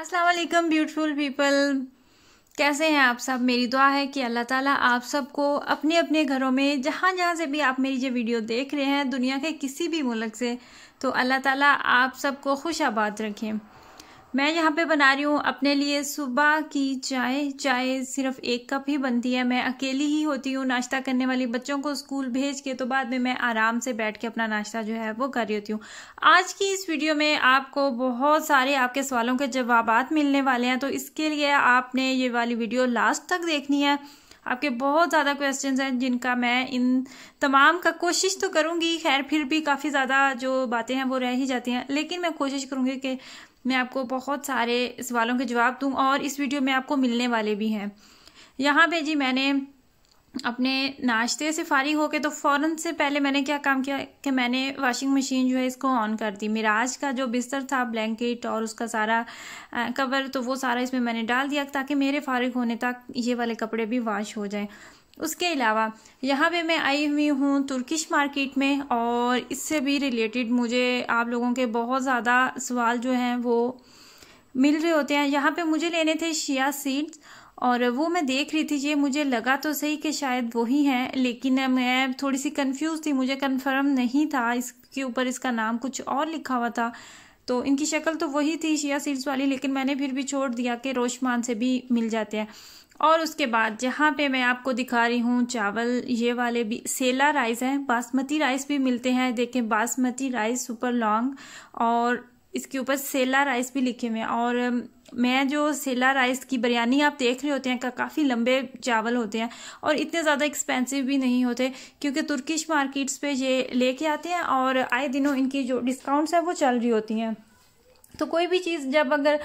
असलकम beautiful beautiful people कैसे हैं आप सब मेरी दुआ है कि अल्लाह ताला आप सबको अपने अपने घरों में जहाँ जहाँ से भी आप मेरी ये वीडियो देख रहे हैं दुनिया के किसी भी मुल्क से तो अल्लाह ताला आप सबको खुश आबाद रखें मैं यहाँ पे बना रही हूँ अपने लिए सुबह की चाय चाय सिर्फ एक कप ही बनती है मैं अकेली ही होती हूँ नाश्ता करने वाली बच्चों को स्कूल भेज के तो बाद में मैं आराम से बैठ के अपना नाश्ता जो है वो कर रही होती हूँ आज की इस वीडियो में आपको बहुत सारे आपके सवालों के जवाब मिलने वाले हैं तो इसके लिए आपने ये वाली वीडियो लास्ट तक देखनी है आपके बहुत ज़्यादा क्वेश्चन हैं जिनका मैं इन तमाम का कोशिश तो करूँगी खैर फिर भी काफ़ी ज़्यादा जो बातें हैं वो रह ही जाती हैं लेकिन मैं कोशिश करूँगी कि मैं आपको बहुत सारे सवालों के जवाब दूँ और इस वीडियो में आपको मिलने वाले भी हैं यहाँ पे जी मैंने अपने नाश्ते से फारिग होके तो फ़ौरन से पहले मैंने क्या काम किया कि मैंने वॉशिंग मशीन जो है इसको ऑन कर दी मिराज का जो बिस्तर था ब्लैंकेट और उसका सारा कवर तो वो सारा इसमें मैंने डाल दिया ताकि मेरे फारिग होने तक ये वाले कपड़े भी वाश हो जाएं उसके अलावा यहाँ पे मैं आई हुई हूँ तुर्किश मार्केट में और इससे भी रिलेटेड मुझे आप लोगों के बहुत ज़्यादा सवाल जो हैं वो मिल रहे होते हैं यहाँ पे मुझे लेने थे शिया सीड्स और वो मैं देख रही थी ये मुझे लगा तो सही कि शायद वही है लेकिन मैं थोड़ी सी कंफ्यूज थी मुझे कंफर्म नहीं था इसके ऊपर इसका नाम कुछ और लिखा हुआ था तो इनकी शक्ल तो वही थी शिया सील्स वाली लेकिन मैंने फिर भी छोड़ दिया कि रोशमान से भी मिल जाते हैं और उसके बाद जहाँ पे मैं आपको दिखा रही हूँ चावल ये वाले भी सेला राइस हैं बासमती राइस भी मिलते हैं देखें बासमती राइस सुपर लॉन्ग और इसके ऊपर सेला राइस भी लिखे हुए हैं और मैं जो सेला राइस की बिरयानी आप देख रहे होते हैं का काफ़ी लंबे चावल होते हैं और इतने ज़्यादा एक्सपेंसिव भी नहीं होते क्योंकि तुर्किश मार्केट्स पे ये लेके आते हैं और आए दिनों इनकी जो डिस्काउंट्स हैं वो चल रही होती हैं तो कोई भी चीज़ जब अगर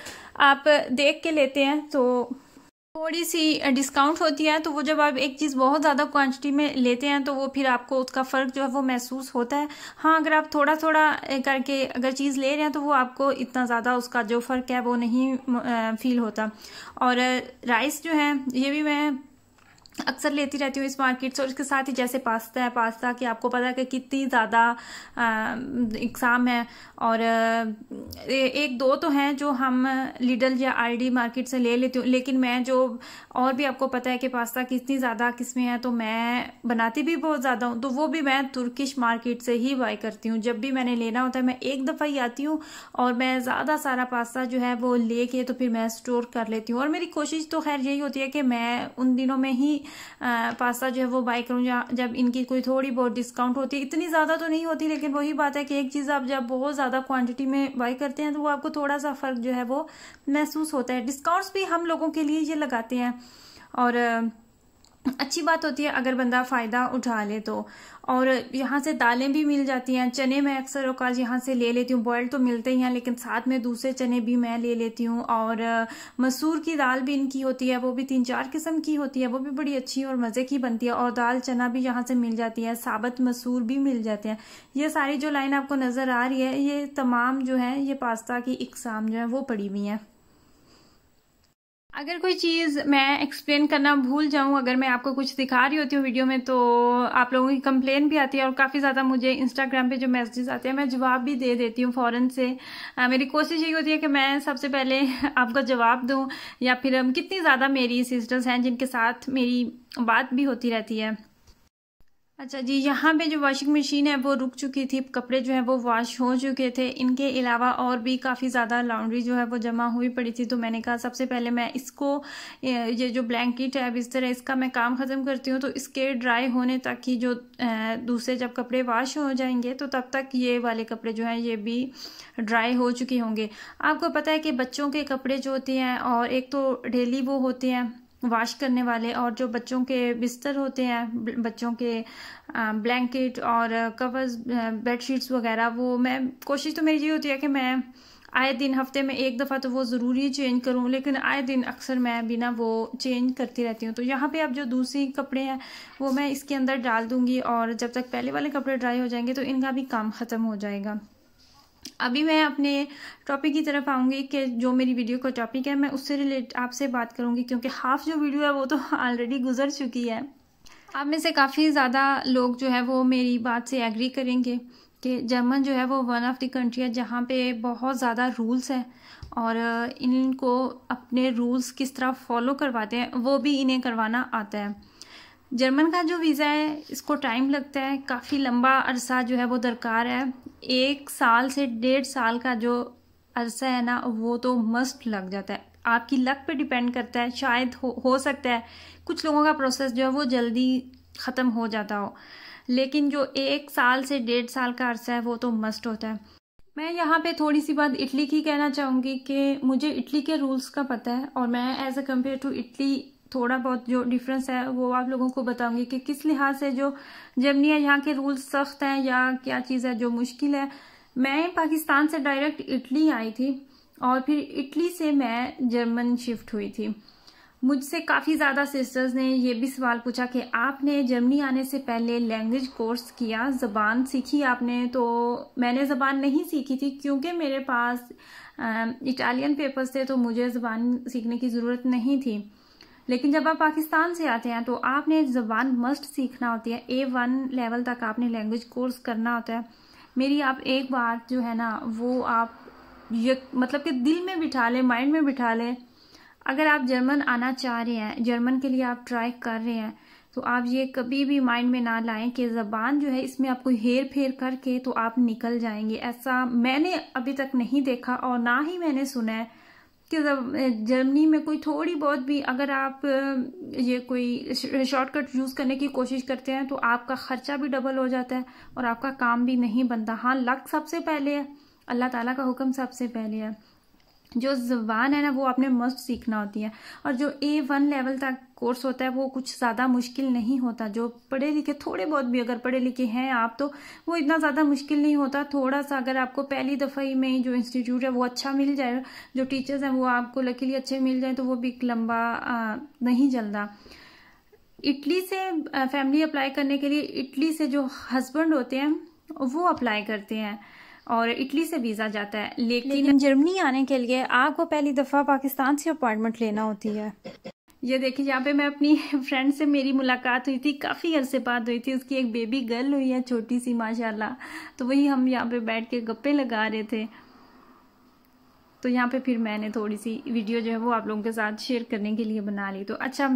आप देख के लेते हैं तो थोड़ी सी डिस्काउंट होती है तो वो जब आप एक चीज़ बहुत ज़्यादा क्वांटिटी में लेते हैं तो वो फिर आपको उसका फ़र्क जो है वो महसूस होता है हाँ अगर आप थोड़ा थोड़ा करके अगर चीज़ ले रहे हैं तो वो आपको इतना ज़्यादा उसका जो फ़र्क है वो नहीं फील होता और राइस जो है ये भी मैं अक्सर लेती रहती हूँ इस मार्केट से और इसके साथ ही जैसे पास्ता है पास्ता की आपको पता है कि कितनी ज़्यादा इकसाम है और एक दो तो हैं जो हम लिडल या आईडी मार्केट से ले लेती हूँ लेकिन मैं जो और भी आपको पता है कि पास्ता कितनी ज़्यादा किस्में हैं तो मैं बनाती भी बहुत ज़्यादा हूँ तो वो भी मैं तुर्किश मार्केट से ही बाई करती हूँ जब भी मैंने लेना होता है मैं एक दफ़ा ही आती हूँ और मैं ज़्यादा सारा पास्ता जो है वो ले के तो फिर मैं स्टोर कर लेती हूँ और मेरी कोशिश तो खैर यही होती है कि मैं उन दिनों में ही पास्ता जो है वो बाय करूँ जब इनकी कोई थोड़ी बहुत डिस्काउंट होती है इतनी ज़्यादा तो नहीं होती लेकिन वही बात है कि एक चीज़ आप जब बहुत ज़्यादा क्वान्टिटी में बाई करते हैं तो वो आपको थोड़ा सा फ़र्क जो है वो महसूस होता है डिस्काउंट्स भी हम लोगों के लिए ये लगाते हैं और अच्छी बात होती है अगर बंदा फ़ायदा उठा ले तो और यहाँ से दालें भी मिल जाती हैं चने मैं अक्सर अवकाश यहाँ से ले लेती हूँ बॉयल तो मिलते ही हैं लेकिन साथ में दूसरे चने भी मैं ले लेती हूँ और मसूर की दाल भी इनकी होती है वो भी तीन चार किस्म की होती है वो भी बड़ी अच्छी और मज़े की बनती है और दाल चना भी यहाँ से मिल जाती है साबत मसूर भी मिल जाते हैं ये सारी जो लाइन आपको नज़र आ रही है ये तमाम जो है ये पास्ता की इकसाम जो है वो पड़ी हुई हैं अगर कोई चीज़ मैं एक्सप्लेन करना भूल जाऊँ अगर मैं आपको कुछ दिखा रही होती हूँ वीडियो में तो आप लोगों की कंप्लेन भी आती है और काफ़ी ज़्यादा मुझे इंस्टाग्राम पे जो मैसेजेस आते हैं मैं जवाब भी दे देती हूँ फ़ौरन से आ, मेरी कोशिश यही होती है कि मैं सबसे पहले आपका जवाब दूँ या फिर कितनी ज़्यादा मेरी सिस्टर्स हैं जिनके साथ मेरी बात भी होती रहती है अच्छा जी यहाँ पे जो वॉशिंग मशीन है वो रुक चुकी थी कपड़े जो है वो वॉश हो चुके थे इनके अलावा और भी काफ़ी ज़्यादा लॉन्ड्री जो है वो जमा हुई पड़ी थी तो मैंने कहा सबसे पहले मैं इसको ये जो ब्लैंकेट है इस तरह इसका मैं काम ख़त्म करती हूँ तो इसके ड्राई होने तक ही जो दूसरे जब कपड़े वाश हो जाएंगे तो तब तक ये वाले कपड़े जो हैं ये भी ड्राई हो चुके होंगे आपको पता है कि बच्चों के कपड़े जो होते हैं और एक तो डेली वो होते हैं वॉश करने वाले और जो बच्चों के बिस्तर होते हैं बच्चों के ब्लैंकेट और कवर्स बेडशीट्स वगैरह वो मैं कोशिश तो मेरी ये होती है कि मैं आए दिन हफ्ते में एक दफ़ा तो वो ज़रूरी चेंज करूँ लेकिन आए दिन अक्सर मैं बिना वो चेंज करती रहती हूँ तो यहाँ पे अब जो दूसरी कपड़े हैं वो मैं इसके अंदर डाल दूँगी और जब तक पहले वाले कपड़े ड्राई हो जाएंगे तो इनका भी काम ख़त्म हो जाएगा अभी मैं अपने टॉपिक की तरफ आऊँगी कि जो मेरी वीडियो का टॉपिक है मैं उससे रिलेट आपसे बात करूँगी क्योंकि हाफ जो वीडियो है वो तो ऑलरेडी गुजर चुकी है आप में से काफ़ी ज़्यादा लोग जो है वो मेरी बात से एग्री करेंगे कि जर्मन जो है वो वन ऑफ द कंट्री है जहाँ पे बहुत ज़्यादा रूल्स हैं और इनको अपने रूल्स किस तरह फॉलो करवाते हैं वो भी इन्हें करवाना आता है जर्मन का जो वीज़ा है इसको टाइम लगता है काफ़ी लंबा अरसा जो है वो दरकार है एक साल से डेढ़ साल का जो अरसा है ना वो तो मस्ट लग जाता है आपकी लक पे डिपेंड करता है शायद हो, हो सकता है कुछ लोगों का प्रोसेस जो है वो जल्दी ख़त्म हो जाता हो लेकिन जो एक साल से डेढ़ साल का अरसा है वो तो मस्ट होता है मैं यहाँ पे थोड़ी सी बात इटली की कहना चाहूँगी कि मुझे इटली के रूल्स का पता है और मैं as a compare to Italy थोड़ा बहुत जो डिफरेंस है वो आप लोगों को बताऊंगी कि किस लिहाज से जो जर्मनी है यहाँ के रूल सख्त हैं या क्या चीज़ है जो मुश्किल है मैं पाकिस्तान से डायरेक्ट इटली आई थी और फिर इटली से मैं जर्मन शिफ्ट हुई थी मुझसे काफ़ी ज़्यादा सिस्टर्स ने ये भी सवाल पूछा कि आपने जर्मनी आने से पहले लैंग्वेज कोर्स किया ज़बान सीखी आपने तो मैंने ज़बान नहीं सीखी थी क्योंकि मेरे पास इटालियन पेपर्स थे तो मुझे ज़बान सीखने की ज़रूरत नहीं थी लेकिन जब आप पाकिस्तान से आते हैं तो आपने ज़बान मस्ट सीखना होती है ए वन लेवल तक आपने लैंग्वेज कोर्स करना होता है मेरी आप एक बार जो है ना वो आप मतलब कि दिल में बिठा लें माइंड में बिठा लें अगर आप जर्मन आना चाह रहे हैं जर्मन के लिए आप ट्राई कर रहे हैं तो आप ये कभी भी माइंड में ना लाएं कि ज़बान जो है इसमें आपको हेर फेर करके तो आप निकल जाएंगे ऐसा मैंने अभी तक नहीं देखा और ना ही मैंने सुना है कि जर्मनी में कोई थोड़ी बहुत भी अगर आप ये कोई शॉर्टकट यूज़ करने की कोशिश करते हैं तो आपका ख़र्चा भी डबल हो जाता है और आपका काम भी नहीं बनता हाँ लक सबसे पहले है अल्लाह ताला का हुक्म सबसे पहले है जो जबान है ना वो आपने मस्त सीखना होती है और जो ए वन लेवल तक कोर्स होता है वो कुछ ज़्यादा मुश्किल नहीं होता जो पढ़े लिखे थोड़े बहुत भी अगर पढ़े लिखे हैं आप तो वो इतना ज़्यादा मुश्किल नहीं होता थोड़ा सा अगर आपको पहली दफ़ा ही में जो इंस्टीट्यूट है वो अच्छा मिल जाए जो टीचर्स हैं वो आपको लकीली अच्छे मिल जाए तो वो भी लंबा आ, नहीं जलदा इटली से फैमिली अप्लाई करने के लिए इटली से जो हस्बैंड होते हैं वो अप्लाई करते हैं और इटली से वीज़ा जाता है लेकिन, लेकिन जर्मनी आने के लिए आपको पहली दफ़ा पाकिस्तान से अपॉइंटमेंट लेना होती है ये देखिए यहाँ पे मैं अपनी फ्रेंड से मेरी मुलाकात हुई थी काफ़ी अरसे बात हुई थी उसकी एक बेबी गर्ल हुई है छोटी सी माशाल्लाह तो वही हम यहाँ पे बैठ के गप्पे लगा रहे थे तो यहाँ पे फिर मैंने थोड़ी सी वीडियो जो है वो आप लोगों के साथ शेयर करने के लिए बना ली तो अच्छा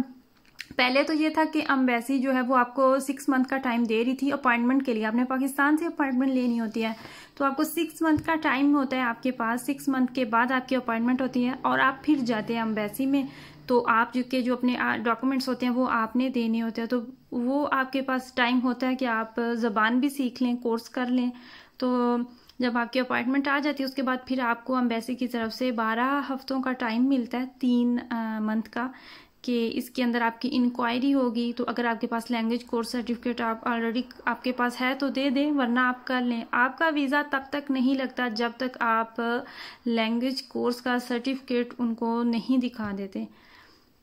पहले तो ये था कि अम्बेसी जो है वो आपको सिक्स मंथ का टाइम दे रही थी अपॉइंटमेंट के लिए आपने पाकिस्तान से अपॉइंटमेंट लेनी होती है तो आपको सिक्स मंथ का टाइम होता है आपके पास सिक्स मंथ के बाद आपकी अपॉइंटमेंट होती है और आप फिर जाते हैं अम्बेसी में तो आप जो के जो अपने डॉक्यूमेंट्स होते हैं वो आपने देने होते हैं तो वो आपके पास टाइम होता है कि आप ज़बान भी सीख लें कोर्स कर लें तो जब आपकी अपॉइंटमेंट आ जाती है उसके बाद फिर आपको अम्बेसी की तरफ से बारह हफ्तों का टाइम मिलता है तीन मंथ का कि इसके अंदर आपकी इंक्वायरी होगी तो अगर आपके पास लैंग्वेज कोर्स सर्टिफिकेट आप ऑलरेडी आपके पास है तो दे दें वरना आप कर लें आपका वीज़ा तब तक नहीं लगता जब तक आप लैंग्वेज कोर्स का सर्टिफिकेट उनको नहीं दिखा देते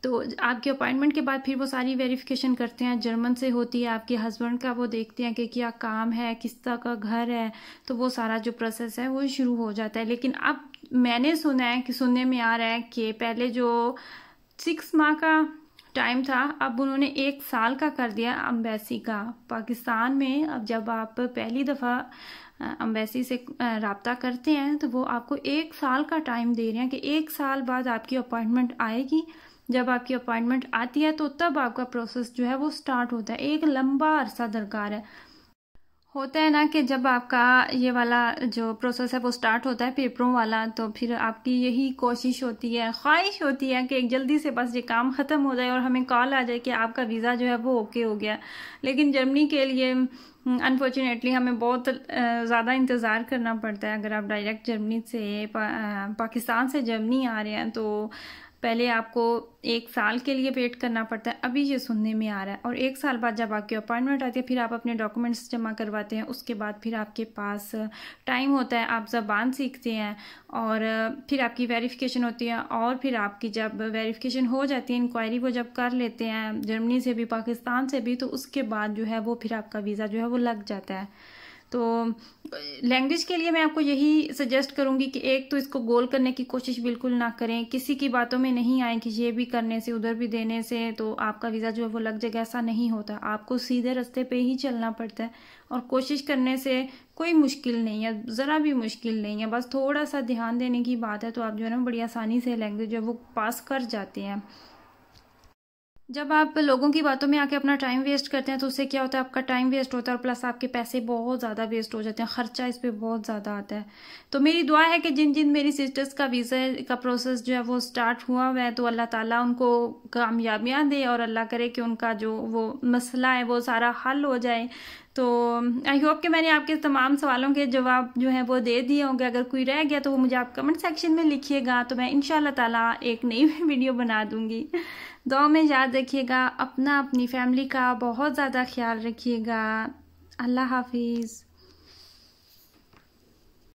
तो आपके अपॉइंटमेंट के बाद फिर वो सारी वेरिफिकेशन करते हैं जर्मन से होती है आपके हस्बैंड का वो देखते हैं कि क्या काम है किस तरह का घर है तो वो सारा जो प्रोसेस है वो शुरू हो जाता है लेकिन अब मैंने सुना है कि सुनने में आ रहा है कि पहले जो सिक्स माह का टाइम था अब उन्होंने एक साल का कर दिया अम्बेसी का पाकिस्तान में अब जब आप पहली दफ़ा अम्बेसी से रबता करते हैं तो वो आपको एक साल का टाइम दे रहे हैं कि एक साल बाद आपकी अपॉइंटमेंट आएगी जब आपकी अपॉइंटमेंट आती है तो तब आपका प्रोसेस जो है वो स्टार्ट होता है एक लंबा अरसा दरकार है होता है ना कि जब आपका ये वाला जो प्रोसेस है वो स्टार्ट होता है पेपरों वाला तो फिर आपकी यही कोशिश होती है ख्वाहिश होती है कि एक जल्दी से बस ये काम ख़त्म हो जाए और हमें कॉल आ जाए कि आपका वीज़ा जो है वो ओके हो गया लेकिन जर्मनी के लिए अनफॉर्चुनेटली हम्म, हमें बहुत ज़्यादा इंतज़ार करना पड़ता है अगर आप डायरेक्ट जर्मनी से पा, पाकिस्तान से जर्मनी आ रहे हैं तो पहले आपको एक साल के लिए वेट करना पड़ता है अभी ये सुनने में आ रहा है और एक साल बाद जब आपकी अपॉइंटमेंट आती है फिर आप अपने डॉक्यूमेंट्स जमा करवाते हैं उसके बाद फिर आपके पास टाइम होता है आप जबान सीखते हैं और फिर आपकी वेरिफिकेशन होती है और फिर आपकी जब वेरिफिकेशन हो जाती है इंक्वायरी वो जब कर लेते हैं जर्मनी से भी पाकिस्तान से भी तो उसके बाद जो है वो फिर आपका वीज़ा जो है वो लग जाता है तो लैंग्वेज के लिए मैं आपको यही सजेस्ट करूँगी कि एक तो इसको गोल करने की कोशिश बिल्कुल ना करें किसी की बातों में नहीं आए कि ये भी करने से उधर भी देने से तो आपका वीज़ा जो है वो लग जाएगा ऐसा नहीं होता आपको सीधे रास्ते पे ही चलना पड़ता है और कोशिश करने से कोई मुश्किल नहीं है ज़रा भी मुश्किल नहीं है बस थोड़ा सा ध्यान देने की बात है तो आप जो है ना बड़ी आसानी से लैंग्वेज जो है वो पास कर जाते हैं जब आप लोगों की बातों में आके अपना टाइम वेस्ट करते हैं तो उससे क्या होता है आपका टाइम वेस्ट होता है और प्लस आपके पैसे बहुत ज़्यादा वेस्ट हो जाते हैं ख़र्चा इस पर बहुत ज़्यादा आता है तो मेरी दुआ है कि जिन जिन मेरी सिस्टर्स का वीज़ा का प्रोसेस जो है वो स्टार्ट हुआ हुआ है तो अल्लाह ताला उनको कामयाबियाँ दे और अल्लाह करे कि उनका जो वो मसला है वो सारा हल हो जाए तो आई होप कि मैंने आपके तमाम सवालों के जवाब जो हैं वो दे दिए होंगे अगर कोई रह गया तो वो मुझे आप कमेंट सेक्शन में लिखिएगा तो मैं इन ताला एक नई वीडियो बना दूँगी दो में याद रखिएगा अपना अपनी फैमिली का बहुत ज़्यादा ख्याल रखिएगा अल्लाह हाफिज़